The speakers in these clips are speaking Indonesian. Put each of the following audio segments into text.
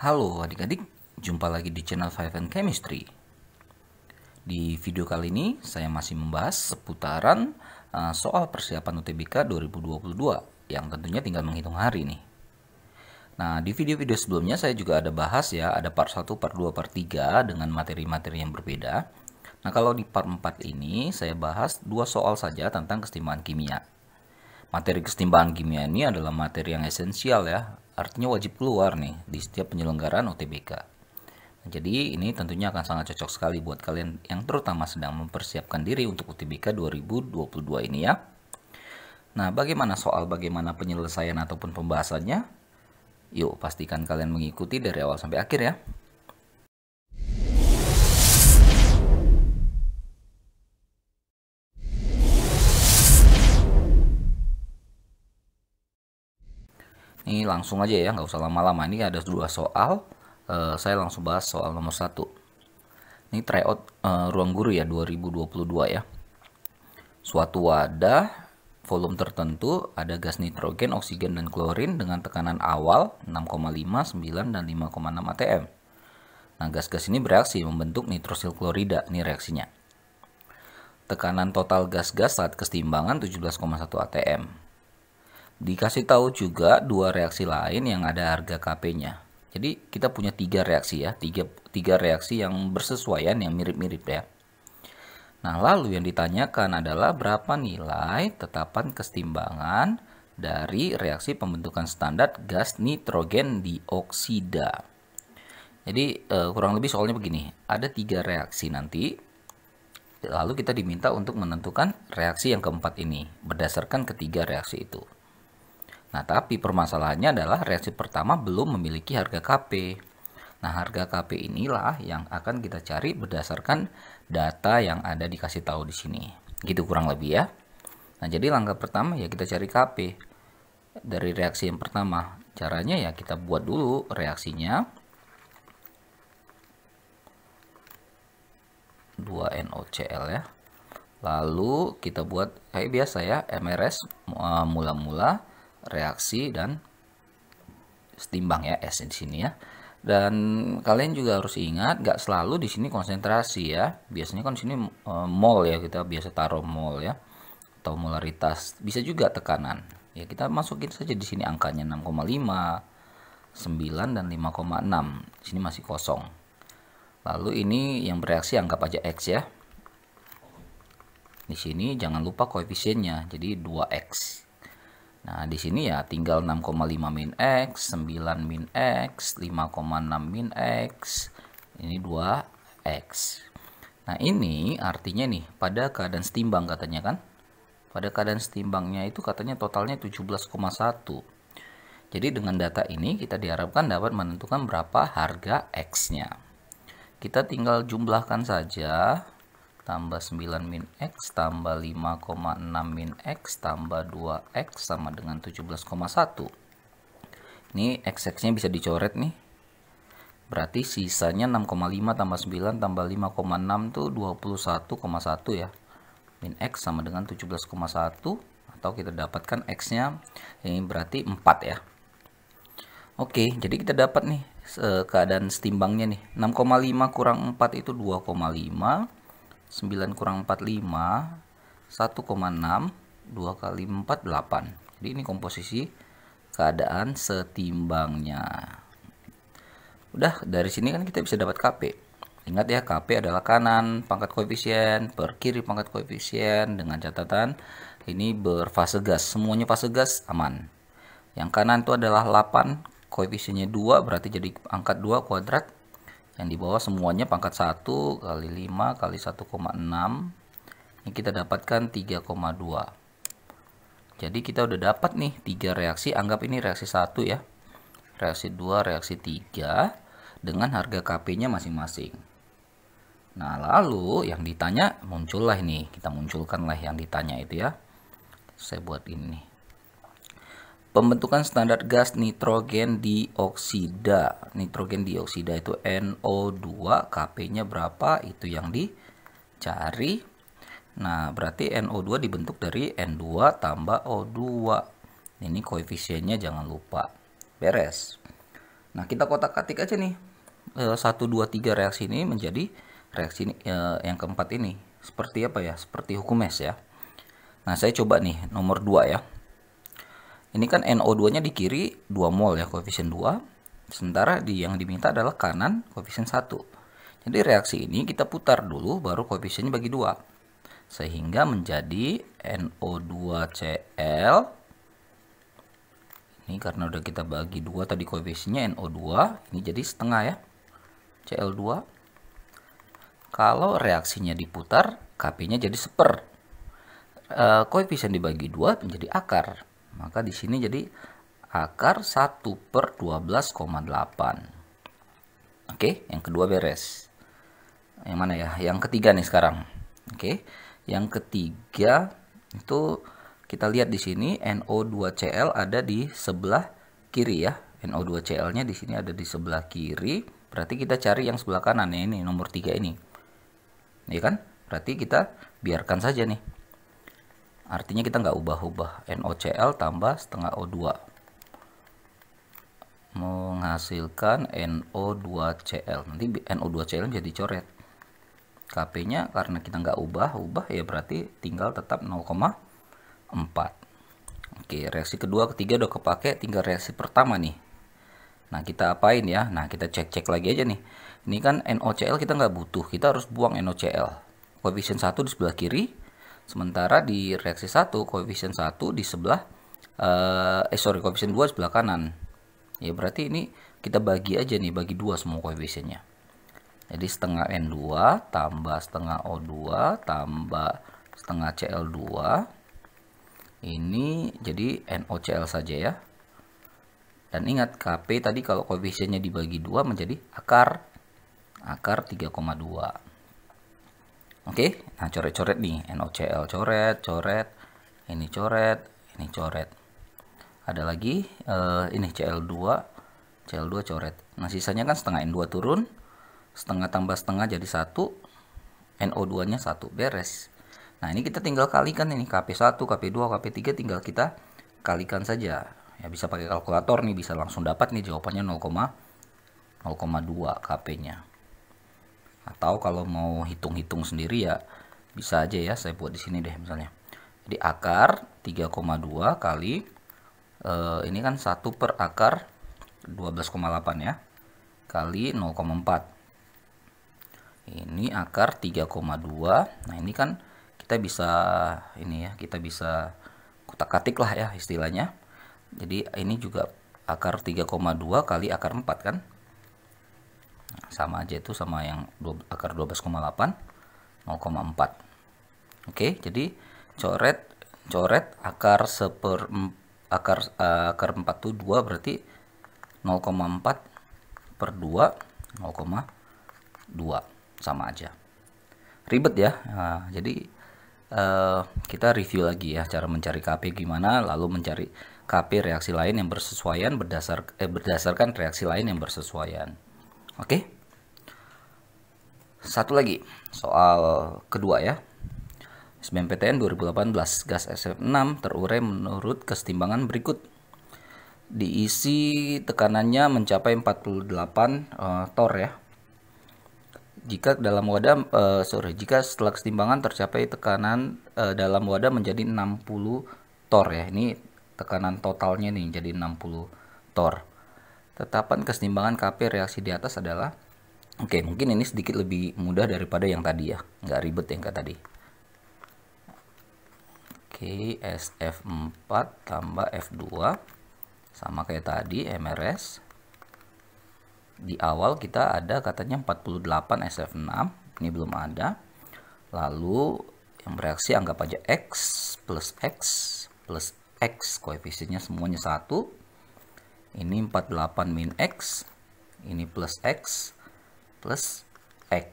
Halo adik-adik, jumpa lagi di channel Five and Chemistry. Di video kali ini saya masih membahas seputaran uh, soal persiapan UTBK 2022 yang tentunya tinggal menghitung hari nih. Nah, di video-video sebelumnya saya juga ada bahas ya, ada part 1, part 2, part 3 dengan materi-materi yang berbeda. Nah, kalau di part 4 ini saya bahas dua soal saja tentang kesetimbangan kimia. Materi kesetimbangan kimia ini adalah materi yang esensial ya, artinya wajib keluar nih di setiap penyelenggaraan OTBK. Nah, jadi ini tentunya akan sangat cocok sekali buat kalian yang terutama sedang mempersiapkan diri untuk UTBK 2022 ini ya. Nah, bagaimana soal bagaimana penyelesaian ataupun pembahasannya? Yuk, pastikan kalian mengikuti dari awal sampai akhir ya. ini langsung aja ya nggak usah lama-lama ini ada dua soal uh, saya langsung bahas soal nomor satu ini tryout uh, ruang guru ya 2022 ya suatu wadah volume tertentu ada gas nitrogen, oksigen, dan klorin dengan tekanan awal 6,5, 9, dan 5,6 atm. Nah, gas-gas ini bereaksi membentuk nitrosil klorida, ini reaksinya. Tekanan total gas-gas saat keseimbangan 17,1 atm. Dikasih tahu juga dua reaksi lain yang ada harga KP-nya. Jadi kita punya tiga reaksi ya, tiga, tiga reaksi yang bersesuaian yang mirip-mirip ya. Nah lalu yang ditanyakan adalah berapa nilai tetapan kesetimbangan dari reaksi pembentukan standar gas nitrogen dioksida. Jadi eh, kurang lebih soalnya begini, ada tiga reaksi nanti. Lalu kita diminta untuk menentukan reaksi yang keempat ini berdasarkan ketiga reaksi itu. Nah, tapi permasalahannya adalah reaksi pertama belum memiliki harga KP. Nah, harga KP inilah yang akan kita cari berdasarkan data yang ada dikasih tahu di sini. Gitu kurang lebih ya. Nah, jadi langkah pertama ya kita cari KP. Dari reaksi yang pertama, caranya ya kita buat dulu reaksinya. 2NOCl ya. Lalu kita buat kayak biasa ya, MRS eh, mula-mula reaksi dan setimbang ya S di sini ya. Dan kalian juga harus ingat nggak selalu di sini konsentrasi ya. Biasanya kan di sini e, eh, mol ya kita biasa taruh mol ya atau molaritas. Bisa juga tekanan. Ya kita masukin saja di sini angkanya 6,5, 9 dan 5,6. Di sini masih kosong. Lalu ini yang bereaksi anggap aja X ya. Di sini jangan lupa koefisiennya, jadi 2X. Nah, di sini ya tinggal 6,5 min X, 9 min X, 5,6 min X, ini 2X. Nah, ini artinya nih, pada keadaan setimbang katanya kan? Pada keadaan setimbangnya itu katanya totalnya 17,1. Jadi dengan data ini kita diharapkan dapat menentukan berapa harga X-nya. Kita tinggal jumlahkan saja tambah 9 min X tambah 5,6 min X tambah 2X sama dengan 17,1 ini XX nya bisa dicoret nih berarti sisanya 6,5 tambah 9 tambah 5,6 tuh 21,1 ya min X sama dengan 17,1 atau kita dapatkan X nya ini berarti 4 ya Oke, jadi kita dapat nih eh, keadaan setimbangnya nih. 6,5 kurang 4 itu 2,5 9 kurang 45 1,6 2 kali 4 8 jadi ini komposisi keadaan setimbangnya udah dari sini kan kita bisa dapat KP ingat ya KP adalah kanan pangkat koefisien per kiri pangkat koefisien dengan catatan ini berfase gas semuanya fase gas aman yang kanan itu adalah 8 koefisiennya 2 berarti jadi angkat 2 kuadrat yang di bawah semuanya pangkat 1 kali 5 kali 1,6 ini kita dapatkan 3,2 jadi kita udah dapat nih tiga reaksi anggap ini reaksi satu ya reaksi 2 reaksi 3 dengan harga Kp nya masing-masing nah lalu yang ditanya muncullah ini kita munculkanlah yang ditanya itu ya saya buat ini nih Pembentukan standar gas nitrogen dioksida. Nitrogen dioksida itu NO2, Kp-nya berapa? Itu yang dicari. Nah, berarti NO2 dibentuk dari N2 tambah O2. Ini koefisiennya jangan lupa. Beres. Nah, kita kotak-katik aja nih. 1, 2, 3 reaksi ini menjadi reaksi ini, eh, yang keempat ini. Seperti apa ya? Seperti hukum es ya. Nah, saya coba nih nomor 2 ya. Ini kan NO2-nya di kiri 2 mol ya, koefisien 2. Sementara di yang diminta adalah kanan koefisien 1. Jadi reaksi ini kita putar dulu baru koefisiennya bagi 2. Sehingga menjadi NO2Cl. Ini karena udah kita bagi 2 tadi koefisiennya NO2. Ini jadi setengah ya. Cl2 kalau reaksinya diputar, Kp-nya jadi seper. E, koefisien dibagi 2 menjadi akar maka di sini jadi akar 1 per 12,8 oke yang kedua beres yang mana ya yang ketiga nih sekarang oke yang ketiga itu kita lihat di sini NO2Cl ada di sebelah kiri ya NO2Cl-nya di sini ada di sebelah kiri berarti kita cari yang sebelah kanan ya ini nomor tiga ini ya kan berarti kita biarkan saja nih artinya kita nggak ubah-ubah NOCl tambah setengah O2 menghasilkan NO2Cl nanti NO2Cl menjadi coret Kp nya karena kita nggak ubah ubah ya berarti tinggal tetap 0,4 oke reaksi kedua ketiga udah kepake tinggal reaksi pertama nih nah kita apain ya nah kita cek-cek lagi aja nih ini kan NOCl kita nggak butuh kita harus buang NOCl koefisien 1 di sebelah kiri Sementara di reaksi 1 koefisien 1 di sebelah eh, eh sorry koefisien 2 sebelah kanan. Ya berarti ini kita bagi aja nih bagi dua semua koefisiennya. Jadi setengah N2 tambah setengah O2 tambah setengah Cl2 ini jadi NOCl saja ya. Dan ingat KP tadi kalau koefisiennya dibagi dua menjadi akar akar 3,2. Oke, okay? nah coret-coret nih, NOCl coret, coret, ini coret, ini coret. Ada lagi, uh, ini Cl2, Cl2 coret. Nah sisanya kan setengah N2 turun, setengah tambah setengah jadi satu, NO2 nya satu beres. Nah ini kita tinggal kalikan ini KP1, KP2, KP3 tinggal kita kalikan saja. Ya bisa pakai kalkulator nih bisa langsung dapat nih jawabannya 0,2 KP-nya atau kalau mau hitung-hitung sendiri ya bisa aja ya saya buat di sini deh misalnya jadi akar 3,2 kali e, ini kan satu per akar 12,8 ya kali 0,4 ini akar 3,2 nah ini kan kita bisa ini ya kita bisa kutak-katik lah ya istilahnya jadi ini juga akar 3,2 kali akar 4 kan sama aja itu sama yang akar 12,8 0,4 oke jadi coret coret akar seper akar uh, akar 4 itu 2 berarti 0,4 per 2 0,2 sama aja ribet ya nah, jadi uh, kita review lagi ya cara mencari KP gimana lalu mencari KP reaksi lain yang bersesuaian berdasar, eh, berdasarkan reaksi lain yang bersesuaian Oke. Satu lagi soal kedua ya. SBMPTN 2018 gas SF6 terurai menurut kesetimbangan berikut. Diisi tekanannya mencapai 48 uh, eh, tor ya. Jika dalam wadah uh, sorry, jika setelah kesetimbangan tercapai tekanan uh, dalam wadah menjadi 60 tor ya. Ini tekanan totalnya nih jadi 60 tor. Tetapan keseimbangan KP reaksi di atas adalah Oke, okay, mungkin ini sedikit lebih mudah daripada yang tadi ya. Nggak ribet yang kayak tadi. Oke, okay, SF4 tambah F2. Sama kayak tadi, MRS. Di awal kita ada katanya 48 SF6. Ini belum ada. Lalu yang bereaksi anggap aja X plus X plus X. Koefisiennya semuanya satu. Ini 48 min X, ini plus X, plus X.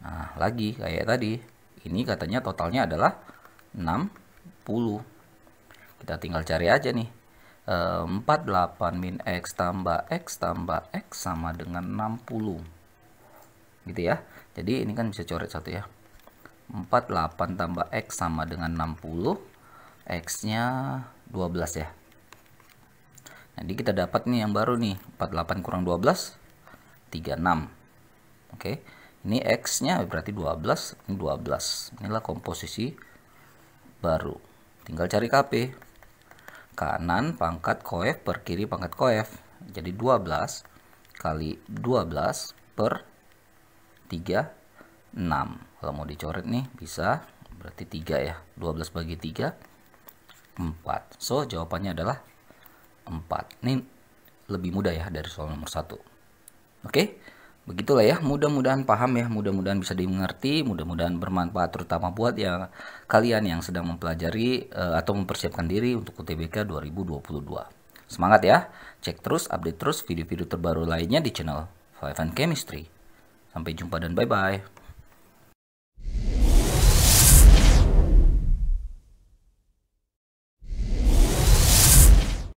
Nah, lagi kayak tadi, ini katanya totalnya adalah 60. Kita tinggal cari aja nih. 48 eh, min X tambah X tambah X sama dengan 60 gitu ya jadi ini kan bisa coret satu ya 48 tambah X sama dengan 60 X nya 12 ya jadi kita dapat nih yang baru nih 48 kurang 12 36 Oke okay. ini X nya berarti 12 ini 12 inilah komposisi baru tinggal cari KP kanan pangkat koef per kiri pangkat koef jadi 12 kali 12 per 3 6 kalau mau dicoret nih bisa berarti 3 ya 12 bagi 3 4 so jawabannya adalah 4. Ini lebih mudah ya dari soal nomor 1. Oke? Begitulah ya, mudah-mudahan paham ya, mudah-mudahan bisa dimengerti, mudah-mudahan bermanfaat terutama buat ya kalian yang sedang mempelajari uh, atau mempersiapkan diri untuk UTBK 2022. Semangat ya, cek terus, update terus video-video terbaru lainnya di channel Five and Chemistry. Sampai jumpa dan bye-bye.